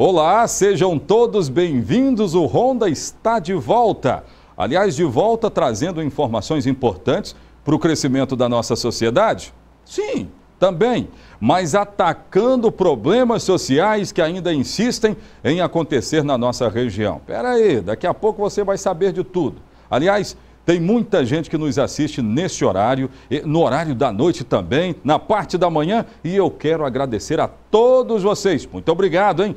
Olá, sejam todos bem-vindos. O Honda está de volta. Aliás, de volta trazendo informações importantes para o crescimento da nossa sociedade? Sim, também. Mas atacando problemas sociais que ainda insistem em acontecer na nossa região. Pera aí, daqui a pouco você vai saber de tudo. Aliás, tem muita gente que nos assiste neste horário, no horário da noite também, na parte da manhã, e eu quero agradecer a todos vocês. Muito obrigado, hein?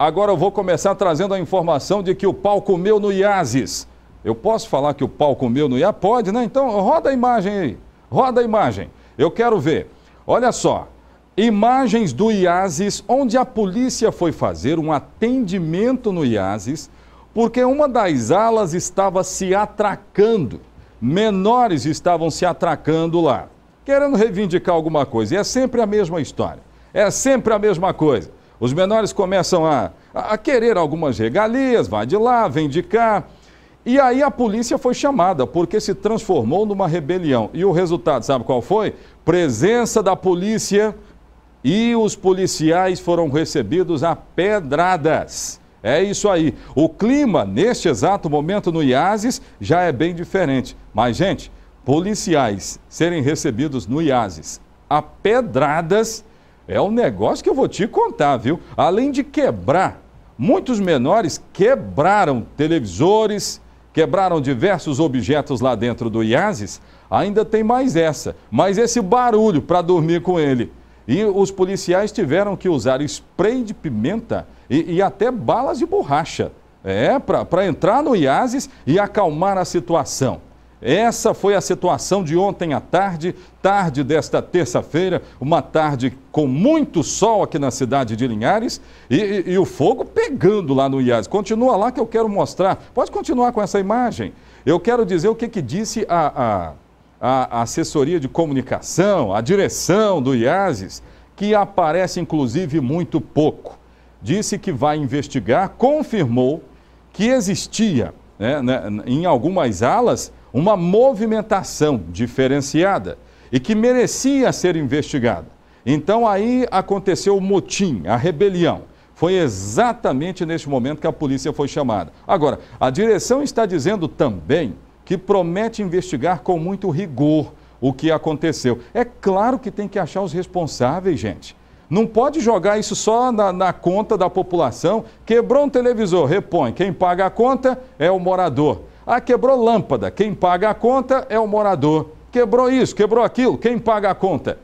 Agora eu vou começar trazendo a informação de que o pau comeu no Iasis. Eu posso falar que o pau comeu no Iasis? Pode, né? Então roda a imagem aí. Roda a imagem. Eu quero ver. Olha só. Imagens do Iasis onde a polícia foi fazer um atendimento no Iasis porque uma das alas estava se atracando. Menores estavam se atracando lá, querendo reivindicar alguma coisa. E é sempre a mesma história. É sempre a mesma coisa. Os menores começam a, a querer algumas regalias, vai de lá, vem de cá. E aí a polícia foi chamada, porque se transformou numa rebelião. E o resultado, sabe qual foi? Presença da polícia e os policiais foram recebidos a pedradas. É isso aí. O clima, neste exato momento no IASES, já é bem diferente. Mas, gente, policiais serem recebidos no IASES a pedradas é um negócio que eu vou te contar, viu? Além de quebrar, muitos menores quebraram televisores, quebraram diversos objetos lá dentro do IASIS. Ainda tem mais essa, mas esse barulho para dormir com ele. E os policiais tiveram que usar spray de pimenta e, e até balas de borracha. É, para entrar no IASIS e acalmar a situação. Essa foi a situação de ontem à tarde, tarde desta terça-feira, uma tarde com muito sol aqui na cidade de Linhares e, e, e, o fogo pegando lá no IAS. Continua lá que eu quero mostrar. Pode continuar com essa imagem. Eu quero dizer o que, que disse a, a, a assessoria de comunicação, a direção do IASES, que aparece inclusive muito pouco. Disse que vai investigar, confirmou que existia né, né, em algumas alas uma movimentação diferenciada e que merecia ser investigada. Então aí aconteceu o motim, a rebelião. Foi exatamente neste momento que a polícia foi chamada. Agora, a direção está dizendo também que promete investigar com muito rigor o que aconteceu. É claro que tem que achar os responsáveis, gente. Não pode jogar isso só na, na, conta da população. Quebrou um televisor, repõe. Quem paga a conta é o morador. Ah, quebrou lâmpada. Quem paga a conta é o morador. Quebrou isso, quebrou aquilo. Quem paga a conta?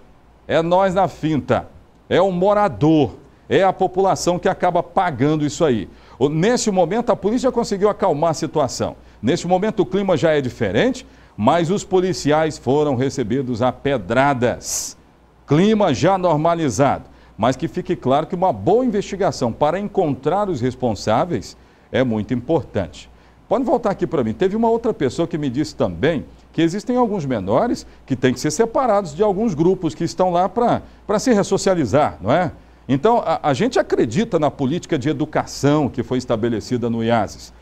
É nós na finta. É o morador. É a população que acaba pagando isso aí. Neste momento, a polícia conseguiu acalmar a situação. Neste momento, o clima já é diferente, mas os policiais foram recebidos a pedradas. Clima já normalizado. Mas que fique claro que uma boa investigação para encontrar os responsáveis é muito importante. Pode voltar aqui para mim. Teve uma outra pessoa que me disse também que existem alguns menores que têm que ser separados de alguns grupos que estão lá para se ressocializar, não é? Então, a, a, gente acredita na política de educação que foi estabelecida no IASES.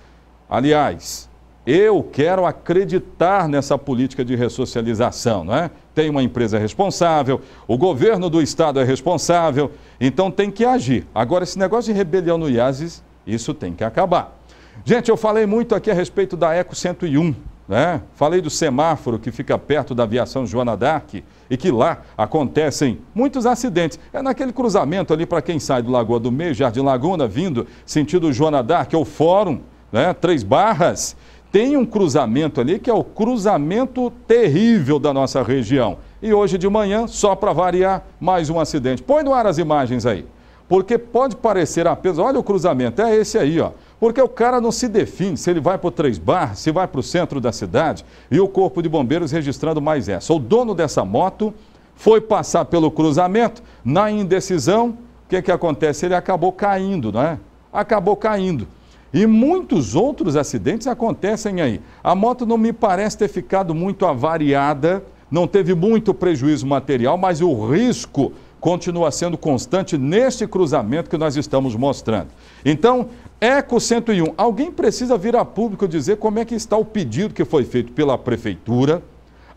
Aliás, eu quero acreditar nessa política de ressocialização, não é? Tem uma empresa responsável, o governo do estado é responsável, então tem que agir. Agora, esse negócio de rebelião no IASES, isso tem que acabar. Gente, eu falei muito aqui a respeito da Eco 101, né? Falei do semáforo que fica perto da aviação Joana Dark e que lá acontecem muitos acidentes. É naquele cruzamento ali para quem sai do Lagoa do Meio, Jardim Laguna, vindo sentido Joana Dark, é o Fórum, né? Três Barras. Tem um cruzamento ali que é o cruzamento terrível da nossa região. E hoje de manhã, só para variar, mais um acidente. Põe no ar as imagens aí. Porque pode parecer apenas, olha o cruzamento, é esse aí, ó. Porque o cara não se define se ele vai para o Três Bar, se vai para o centro da cidade e o Corpo de Bombeiros registrando mais essa. O dono dessa moto foi passar pelo cruzamento, na indecisão, o que, que acontece? Ele acabou caindo, não é? Acabou caindo. E muitos outros acidentes acontecem aí. A moto não me parece ter ficado muito avariada, não teve muito prejuízo material, mas o risco continua sendo constante neste cruzamento que nós estamos mostrando. Então, Eco 101. Alguém precisa vir a público dizer como é que está o pedido que foi feito pela prefeitura,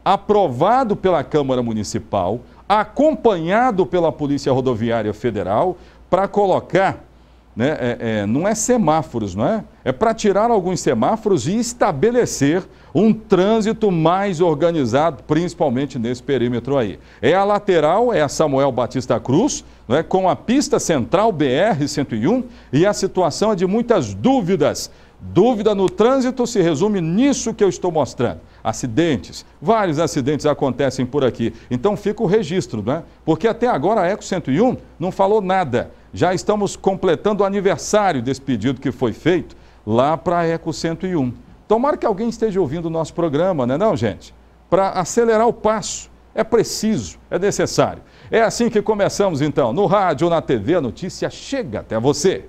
aprovado pela Câmara Municipal, acompanhado pela Polícia Rodoviária Federal, para colocar né, é, é, não é semáforos, não é? É para tirar alguns semáforos e estabelecer um trânsito mais organizado, principalmente nesse perímetro aí. É a lateral, é a Samuel Batista Cruz, né, com a pista central BR-101, e a situação é de muitas dúvidas. Dúvida no trânsito se resume nisso que eu estou mostrando. Acidentes. Vários acidentes acontecem por aqui. Então fica o registro, né? Porque até agora a Eco 101 não falou nada já estamos completando o aniversário desse pedido que foi feito lá para a Eco 101. Tomara que alguém esteja ouvindo o nosso programa, não é não, gente? Para acelerar o passo. É preciso, é necessário. É assim que começamos então, no rádio, na TV, a notícia chega até você.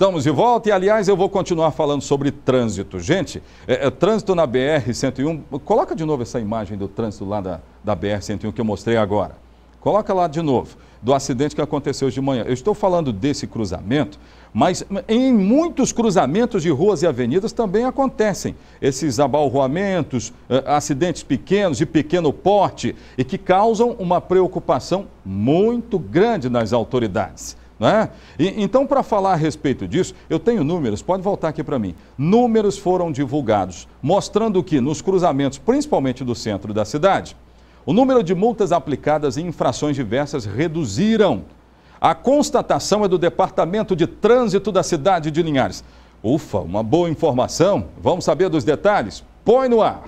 Estamos de volta e, aliás, eu vou continuar falando sobre trânsito. Gente, é, é, trânsito na BR-101, coloca de novo essa imagem do trânsito lá da, da BR-101 que eu mostrei agora. Coloca lá de novo, do acidente que aconteceu de manhã. Eu estou falando desse cruzamento, mas em muitos cruzamentos de ruas e avenidas também acontecem esses abalroamentos, é, acidentes pequenos, de pequeno porte, e que causam uma preocupação muito grande nas autoridades. Né? E, então, para falar a respeito disso, eu tenho números, pode voltar aqui para mim. Números foram divulgados, mostrando que nos cruzamentos, principalmente do centro da cidade, o número de multas aplicadas em infrações diversas reduziram. A constatação é do Departamento de Trânsito da cidade de Linhares. Ufa, uma boa informação. Vamos saber dos detalhes? Põe no ar.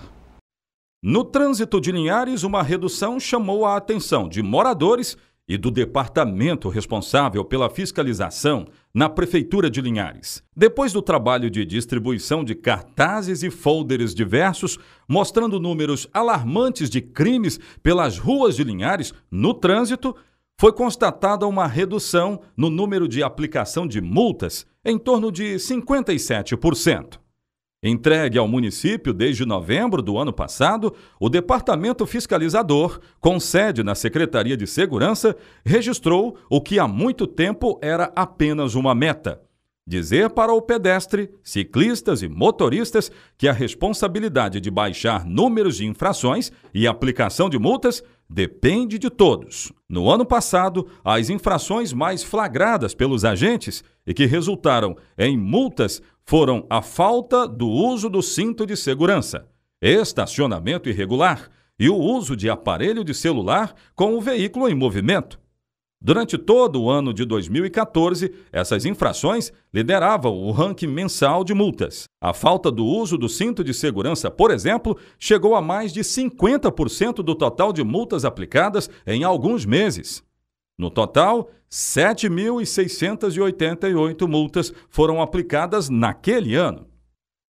No trânsito de Linhares, uma redução chamou a atenção de moradores e do departamento responsável pela fiscalização na Prefeitura de Linhares. Depois do trabalho de distribuição de cartazes e folders diversos mostrando números alarmantes de crimes pelas ruas de Linhares no trânsito, foi constatada uma redução no número de aplicação de multas em torno de 57%. Entregue ao município desde novembro do ano passado, o Departamento Fiscalizador, com sede na Secretaria de Segurança, registrou o que há muito tempo era apenas uma meta: dizer para o pedestre, ciclistas e motoristas que a responsabilidade de baixar números de infrações e aplicação de multas depende de todos. No ano passado, as infrações mais flagradas pelos agentes e que resultaram em multas foram a falta do uso do cinto de segurança, estacionamento irregular e o uso de aparelho de celular com o veículo em movimento. Durante todo o ano de 2014, essas infrações lideravam o ranking mensal de multas. A falta do uso do cinto de segurança, por exemplo, chegou a mais de 50% do total de multas aplicadas em alguns meses. No total, 7.688 multas foram aplicadas naquele ano.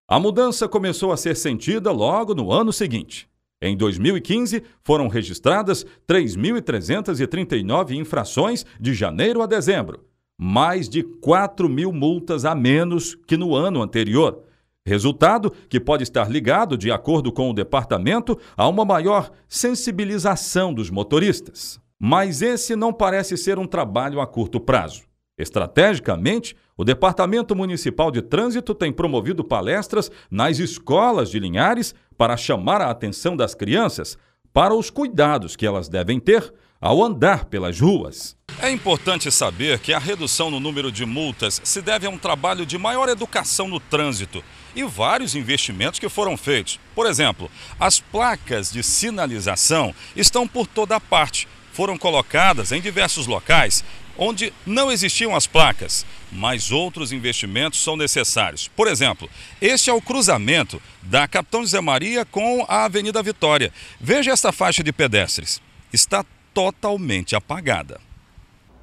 A mudança começou a ser sentida logo no ano seguinte. Em 2015, foram registradas 3.339 infrações de janeiro a dezembro, mais de 4 mil multas a menos que no ano anterior. Resultado que pode estar ligado, de acordo com o departamento, a uma maior sensibilização dos motoristas. Mas esse não parece ser um trabalho a curto prazo. Estrategicamente, o Departamento Municipal de Trânsito tem promovido palestras nas escolas de Linhares para chamar a atenção das crianças para os cuidados que elas devem ter ao andar pelas ruas. É importante saber que a redução no número de multas se deve a um trabalho de maior educação no trânsito e vários investimentos que foram feitos. Por exemplo, as placas de sinalização estão por toda parte foram colocadas em diversos locais onde não existiam as placas, mas outros investimentos são necessários. Por exemplo, este é o cruzamento da Capitão José Maria com a Avenida Vitória. Veja esta faixa de pedestres. Está totalmente apagada.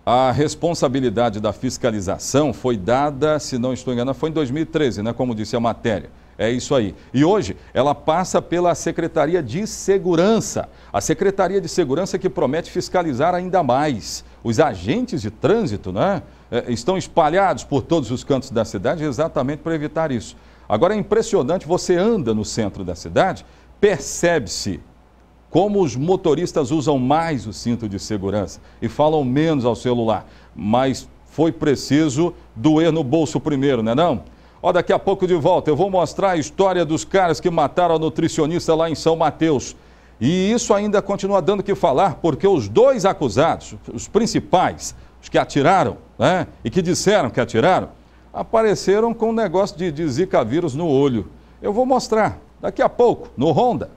A responsabilidade da fiscalização foi dada, se não estou enganado, foi em 2013, né, como disse a matéria. É isso aí. E hoje ela passa pela Secretaria de Segurança. A Secretaria de Segurança que promete fiscalizar ainda mais. Os agentes de trânsito né, é, estão espalhados por todos os cantos da cidade exatamente para evitar isso. Agora é impressionante, você anda no centro da cidade, percebe-se como os motoristas usam mais o cinto de segurança e falam menos ao celular. Mas foi preciso doer no bolso primeiro, né, não é não? Ó, daqui a pouco de volta eu vou mostrar a história dos caras que mataram a nutricionista lá em São Mateus. E isso ainda continua dando que falar, porque os dois acusados, os principais, os que atiraram, né, e que disseram que atiraram, apareceram com um negócio de, de zika vírus no olho. Eu vou mostrar daqui a pouco, no Honda.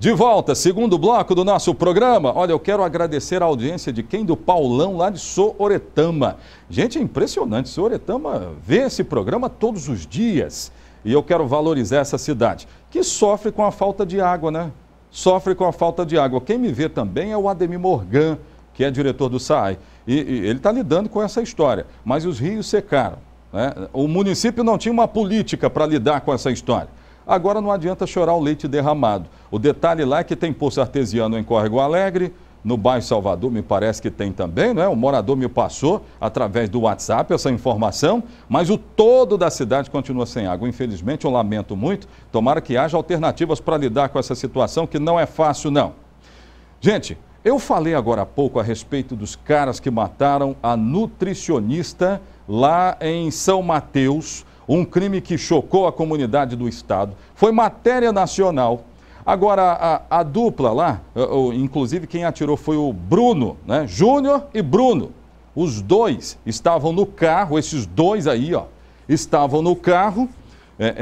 De volta, segundo bloco do nosso programa. Olha, eu quero agradecer a audiência de quem? Do Paulão, lá de Sooretama. Gente, é impressionante. Sooretama vê esse programa todos os dias. E eu quero valorizar essa cidade, que sofre com a falta de água, né? Sofre com a falta de água. Quem me vê também é o Ademir Morgan, que é diretor do SAAI. E, e ele está lidando com essa história. Mas os rios secaram. Né? O município não tinha uma política para lidar com essa história. Agora não adianta chorar o leite derramado. O detalhe lá é que tem poço artesiano em Córrego Alegre, no bairro Salvador, me parece que tem também, não é? O morador me passou através do WhatsApp essa informação, mas o todo da cidade continua sem água. Infelizmente, eu lamento muito. Tomara que haja alternativas para lidar com essa situação, que não é fácil, não. Gente, eu falei agora há pouco a respeito dos caras que mataram a nutricionista lá em São Mateus, um crime que chocou a comunidade do Estado. Foi matéria nacional. Agora, a, a dupla lá, inclusive quem atirou foi o Bruno, né? Júnior e Bruno. Os dois estavam no carro, esses dois aí, ó, estavam no carro é, é,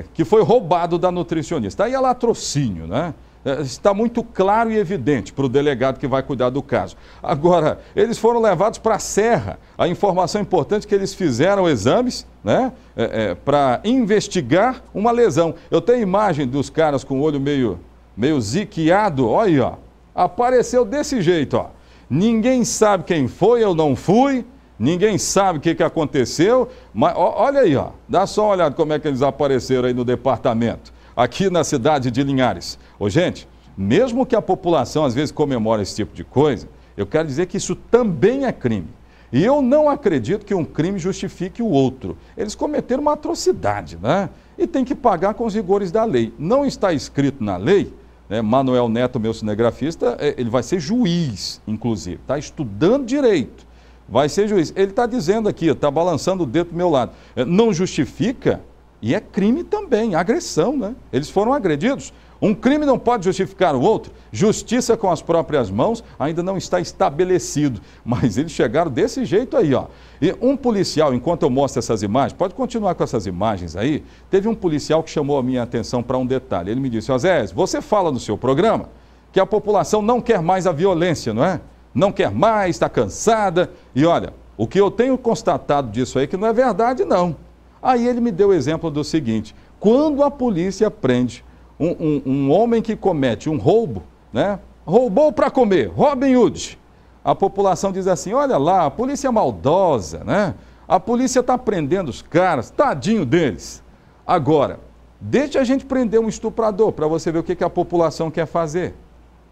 é, que foi roubado da nutricionista. Aí é latrocínio, né? É, está muito claro e evidente para o delegado que vai cuidar do caso. Agora, eles foram levados para a Serra. A informação importante é que eles fizeram exames né, é, é, para investigar uma lesão. Eu tenho imagem dos caras com o olho meio, meio ziqueado. Olha aí, ó. apareceu desse jeito. Ó. Ninguém sabe quem foi, eu não fui. Ninguém sabe o que, que aconteceu, mas ó, olha aí, ó. dá só uma olhada como é que eles apareceram aí no departamento aqui na cidade de Linhares. Ô, gente, mesmo que a população às vezes comemore esse tipo de coisa, eu quero dizer que isso também é crime. E eu não acredito que um crime justifique o outro. Eles cometeram uma atrocidade, né? E tem que pagar com os rigores da lei. Não está escrito na lei, né? Manuel Neto, meu cinegrafista, é, ele vai ser juiz, inclusive, está estudando direito. Vai ser juiz. Ele está dizendo aqui, está balançando o dedo do meu lado. É, não justifica e é crime também, agressão, né? Eles foram agredidos. Um crime não pode justificar o outro. Justiça com as próprias mãos ainda não está estabelecido. Mas eles chegaram desse jeito aí, ó. E um policial, enquanto eu mostro essas imagens, pode continuar com essas imagens aí. Teve um policial que chamou a minha atenção para um detalhe. Ele me disse: Osés, você fala no seu programa que a população não quer mais a violência, não é? Não quer mais, está cansada. E olha, o que eu tenho constatado disso aí é que não é verdade, não. Aí ele me deu o exemplo do seguinte: quando a polícia prende um, um, um homem que comete um roubo, né? Roubou para comer, Robin Hood. A população diz assim: olha lá, a polícia é maldosa, né? A polícia está prendendo os caras, tadinho deles. Agora, deixa a gente prender um estuprador para você ver o que, que a população quer fazer.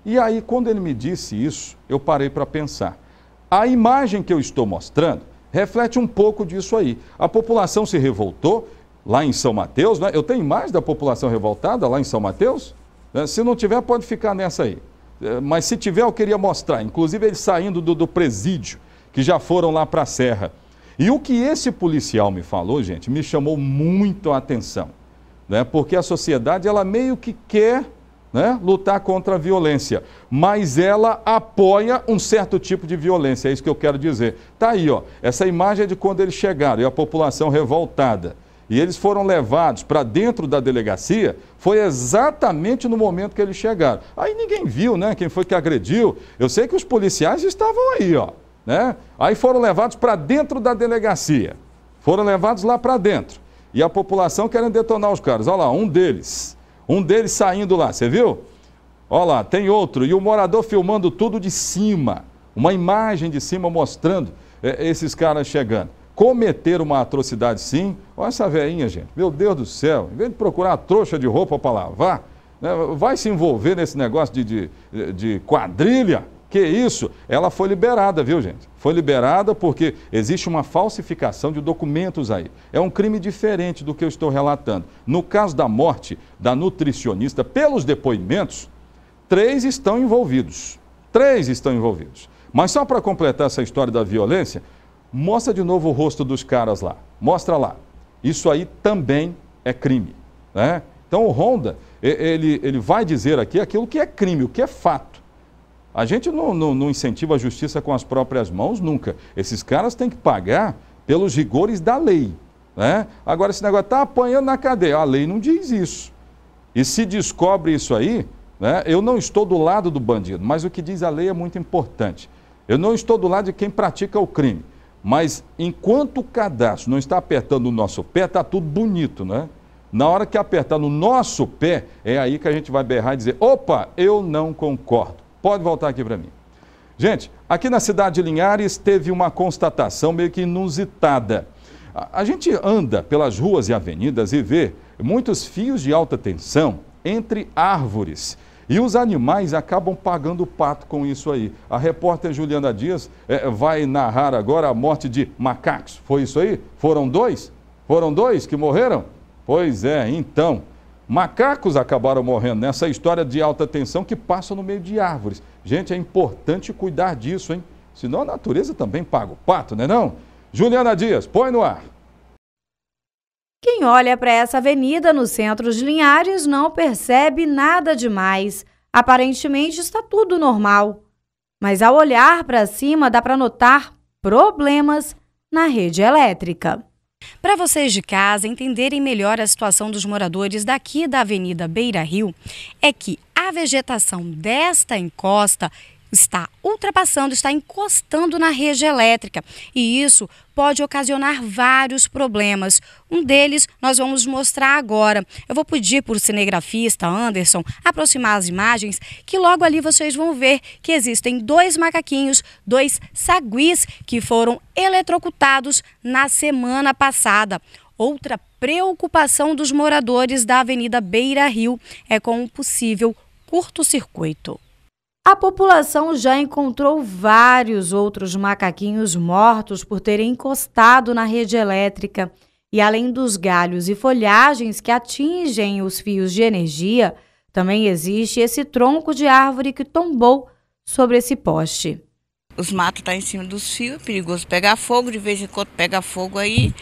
E aí, quando ele me disse isso, eu parei para pensar. A imagem que eu estou mostrando reflete um pouco disso aí. A população se revoltou lá em São Mateus, né? eu tenho mais da população revoltada lá em São Mateus. Né? Se não tiver, pode ficar nessa aí. É, mas se tiver, eu queria mostrar. Inclusive, eles saindo do, do presídio, que já foram lá para a Serra. E o que esse policial me falou, gente, me chamou muito a atenção. Né? Porque a sociedade, ela meio que quer né, lutar contra a violência, mas ela apoia um certo tipo de violência, é isso que eu quero dizer. Tá aí, ó, essa imagem é de quando eles chegaram e a população revoltada. E eles foram levados para dentro da delegacia, foi exatamente no momento que eles chegaram. Aí ninguém viu, né, quem foi que agrediu. Eu sei que os policiais estavam aí, ó, né? Aí foram levados para dentro da delegacia. Foram levados lá para dentro. E a população querendo detonar os caras. Olha lá, um deles um deles saindo lá, você viu? Olha lá, tem outro. E o morador filmando tudo de cima. Uma imagem de cima mostrando é, esses caras chegando. Cometeram uma atrocidade sim. Olha essa veinha, gente. Meu Deus do céu. Em vez de procurar trouxa de roupa para lavar, né, vai se envolver nesse negócio de, de, de quadrilha. Que isso? Ela foi liberada, viu, gente? Foi liberada porque existe uma falsificação de documentos aí. É um crime diferente do que eu estou relatando. No caso da morte da nutricionista, pelos depoimentos, três estão envolvidos. Três estão envolvidos. Mas só para completar essa história da violência, mostra de novo o rosto dos caras lá. Mostra lá. Isso aí também é crime. Né? Então o Honda, ele, ele vai dizer aqui aquilo que é crime, o que é fato. A gente não, não, não incentiva a justiça com as próprias mãos nunca. Esses caras têm que pagar pelos rigores da lei. Né? Agora, esse negócio está apanhando na cadeia. A lei não diz isso. E se descobre isso aí, né? eu não estou do lado do bandido, mas o que diz a lei é muito importante. Eu não estou do lado de quem pratica o crime. Mas enquanto o cadastro não está apertando o nosso pé, está tudo bonito, né? Na hora que apertar no nosso pé, é aí que a gente vai berrar e dizer: opa, eu não concordo. Pode voltar aqui para mim. Gente, aqui na cidade de Linhares teve uma constatação meio que inusitada. A, a gente anda pelas ruas e avenidas e vê muitos fios de alta tensão entre árvores. E os animais acabam pagando o pato com isso aí. A repórter Juliana Dias é, vai narrar agora a morte de macacos. Foi isso aí? Foram dois? Foram dois que morreram? Pois é, então. Macacos acabaram morrendo nessa história de alta tensão que passa no meio de árvores. Gente, é importante cuidar disso, hein? Senão a natureza também paga o pato, né não? Juliana Dias, põe no ar. Quem olha para essa avenida no centro de Linhares não percebe nada demais. Aparentemente está tudo normal. Mas ao olhar para cima dá para notar problemas na rede elétrica. Para vocês de casa entenderem melhor a situação dos moradores daqui da Avenida Beira Rio, é que a vegetação desta encosta está ultrapassando, está encostando na rede elétrica e isso pode ocasionar vários problemas. Um deles nós vamos mostrar agora. Eu vou pedir para o cinegrafista Anderson aproximar as imagens, que logo ali vocês vão ver que existem dois macaquinhos, dois saguis, que foram eletrocutados na semana passada. Outra preocupação dos moradores da Avenida Beira Rio é com um possível curto-circuito. A população já encontrou vários outros macaquinhos mortos por terem encostado na rede elétrica. E além dos galhos e folhagens que atingem os fios de energia, também existe esse tronco de árvore que tombou sobre esse poste. Os matos estão tá em cima dos fios, é perigoso pegar fogo, de vez em quando pega fogo aí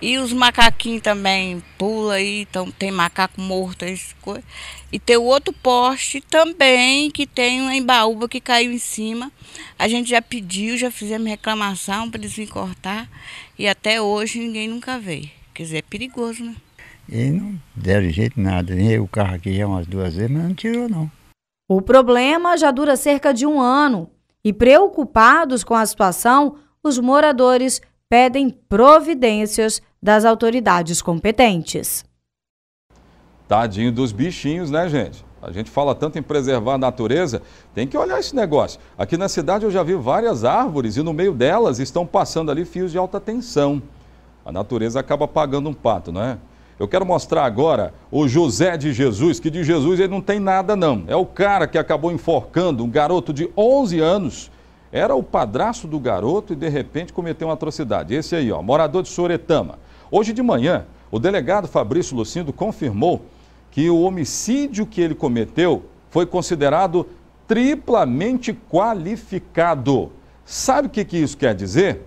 e os macaquinhos também pula aí, então tem macaco morto, essas coisas. E tem o outro poste também, que tem uma embaúba que caiu em cima. A gente já pediu, já fizemos reclamação para eles virem cortar. E até hoje ninguém nunca veio. Quer dizer, é perigoso, né? E não deram jeito nada. Nem o carro aqui já umas duas vezes, mas não tirou, não. O problema já dura cerca de um ano. E preocupados com a situação, os moradores pedem providências das autoridades competentes. Tadinho dos bichinhos, né, gente? A gente fala tanto em preservar a natureza, tem que olhar esse negócio. Aqui na cidade eu já vi várias árvores e no meio delas estão passando ali fios de alta tensão. A natureza acaba pagando um pato, não é? Eu quero mostrar agora o José de Jesus, que de Jesus ele não tem nada não. É o cara que acabou enforcando um garoto de 11 anos era o padrasto do garoto e de repente cometeu uma atrocidade. Esse aí, ó, morador de Soretama. Hoje de manhã, o delegado Fabrício Lucindo confirmou que o homicídio que ele cometeu foi considerado triplamente qualificado. Sabe o que, que isso quer dizer?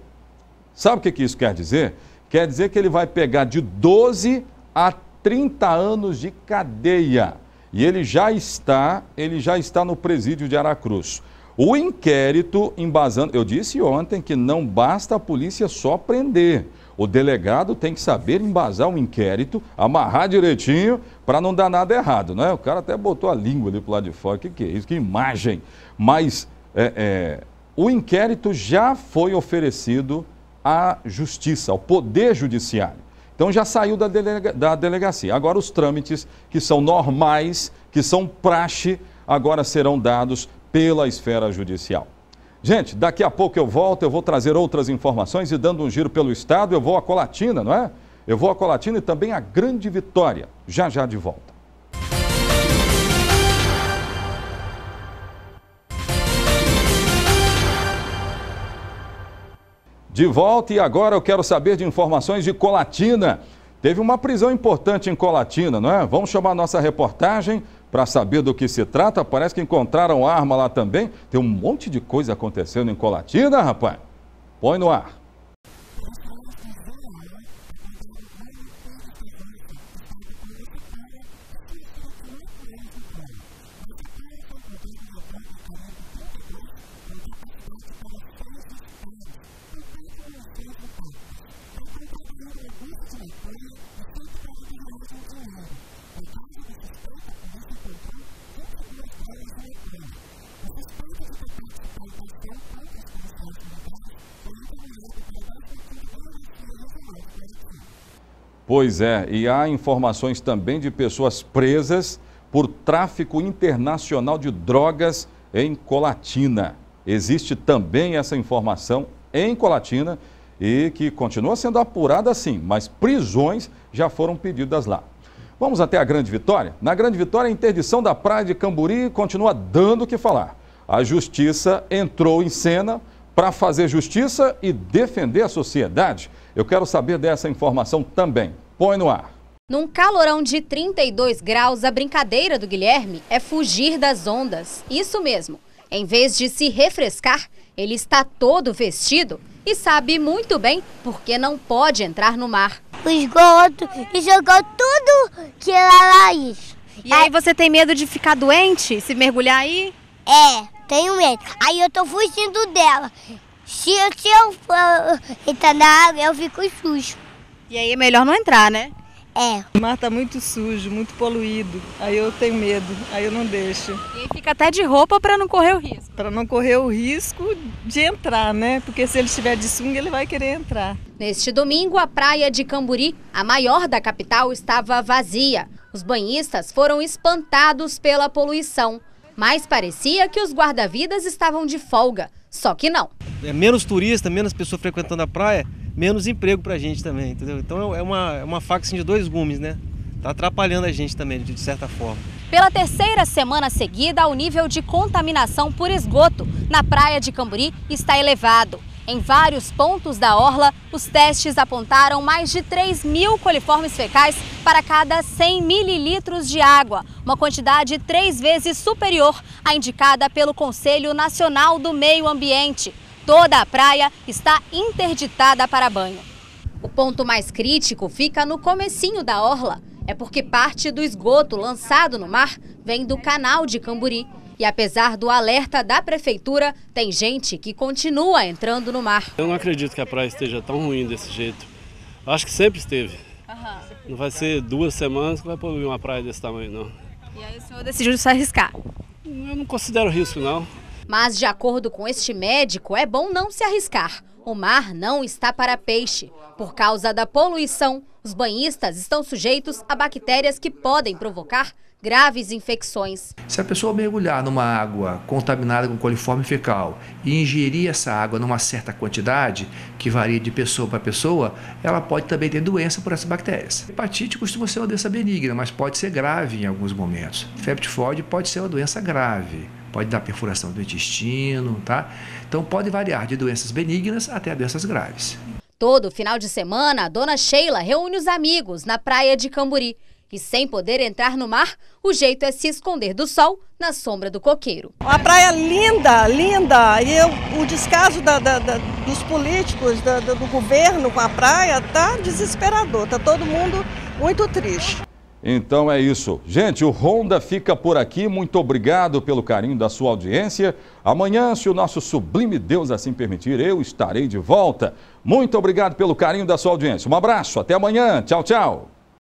Sabe o que, que isso quer dizer? Quer dizer que ele vai pegar de 12 a 30 anos de cadeia. E ele já está, ele já está no presídio de Aracruz. O inquérito embasando. Eu disse ontem que não basta a polícia só prender. O delegado tem que saber embasar o um inquérito, amarrar direitinho para não dar nada errado, é O cara até botou a língua ali pro lado de fora. O que, que é isso? Que imagem! Mas é, é, o inquérito já foi oferecido à justiça, ao poder judiciário. Então já saiu da, delega, da delegacia. Agora os trâmites que são normais, que são praxe, agora serão dados pela esfera judicial. Gente, daqui a pouco eu volto, eu vou trazer outras informações e dando um giro pelo estado, eu vou a Colatina, não é? Eu vou a Colatina e também a Grande Vitória. Já já de volta. De volta e agora eu quero saber de informações de Colatina. Teve uma prisão importante em Colatina, não é? Vamos chamar nossa reportagem para saber do que se trata. Parece que encontraram arma lá também. Tem um monte de coisa acontecendo em Colatina, rapaz. Põe no ar. Pois é, e há informações também de pessoas presas por tráfico internacional de drogas em Colatina. Existe também essa informação em Colatina e que continua sendo apurada sim, mas prisões já foram pedidas lá. Vamos até a Grande Vitória? Na Grande Vitória, a interdição da praia de Camburi continua dando o que falar. A justiça entrou em cena para fazer justiça e defender a sociedade? Eu quero saber dessa informação também. Põe no ar. Num calorão de 32 graus, a brincadeira do Guilherme é fugir das ondas. Isso mesmo. Em vez de se refrescar, ele está todo vestido e sabe muito bem porque não pode entrar no mar. O esgoto e jogou tudo que era lá isso. E aí você tem medo de ficar doente se mergulhar aí? É tenho medo. Aí eu tô fugindo dela. Se, se eu for ah, entrar na água, eu fico sujo. E aí é melhor não entrar, né? É. O mar tá muito sujo, muito poluído. Aí eu tenho medo, aí eu não deixo. E fica até de roupa para não correr o risco. Para não correr o risco de entrar, né? Porque se ele estiver de sunga, ele vai querer entrar. Neste domingo, a praia de Camburi, a maior da capital, estava vazia. Os banhistas foram espantados pela poluição mas parecia que os guarda-vidas estavam de folga. Só que não. É menos turista, menos pessoa frequentando a praia, menos emprego para a gente também, entendeu? Então é uma, é uma faca assim, de dois gumes, né? Está atrapalhando a gente também, de certa forma. Pela terceira semana seguida, o nível de contaminação por esgoto na praia de Camburi está elevado. Em vários pontos da orla, os testes apontaram mais de 3 mil coliformes fecais para cada 100 mililitros de água, uma quantidade três vezes superior à indicada pelo Conselho Nacional do Meio Ambiente. Toda a praia está interditada para banho. O ponto mais crítico fica no comecinho da orla, é porque parte do esgoto lançado no mar vem do canal de Camburi. E apesar do alerta da prefeitura, tem gente que continua entrando no mar. Eu não acredito que a praia esteja tão ruim desse jeito. Eu acho que sempre esteve. Não vai ser duas semanas que vai poluir uma praia desse tamanho, não. E aí o senhor decidiu se arriscar? Eu não considero risco, não. Mas, de acordo com este médico, é bom não se arriscar. O mar não está para peixe. Por causa da poluição, os banhistas estão sujeitos a bactérias que podem provocar graves infecções. Se a pessoa mergulhar numa água contaminada com coliforme fecal e ingerir essa água numa certa quantidade, que varia de pessoa para pessoa, ela pode também ter doença por essas bactérias. Hepatite costuma ser uma doença benigna, mas pode ser grave em alguns momentos. Febre pode ser uma doença grave pode dar perfuração do intestino, tá? Então pode variar de doenças benignas até doenças graves. Todo final de semana, a dona Sheila reúne os amigos na praia de Camburi. E sem poder entrar no mar, o jeito é se esconder do sol na sombra do coqueiro. A praia é linda, linda. E eu, o descaso da, da, da, dos políticos, do governo com a praia, tá desesperador. Tá todo mundo muito triste. Então é isso. Gente, o Ronda fica por aqui. Muito obrigado pelo carinho da sua audiência. Amanhã, se o nosso sublime Deus assim permitir, eu estarei de volta. Muito obrigado pelo carinho da sua audiência. Um abraço, até amanhã. Tchau, tchau.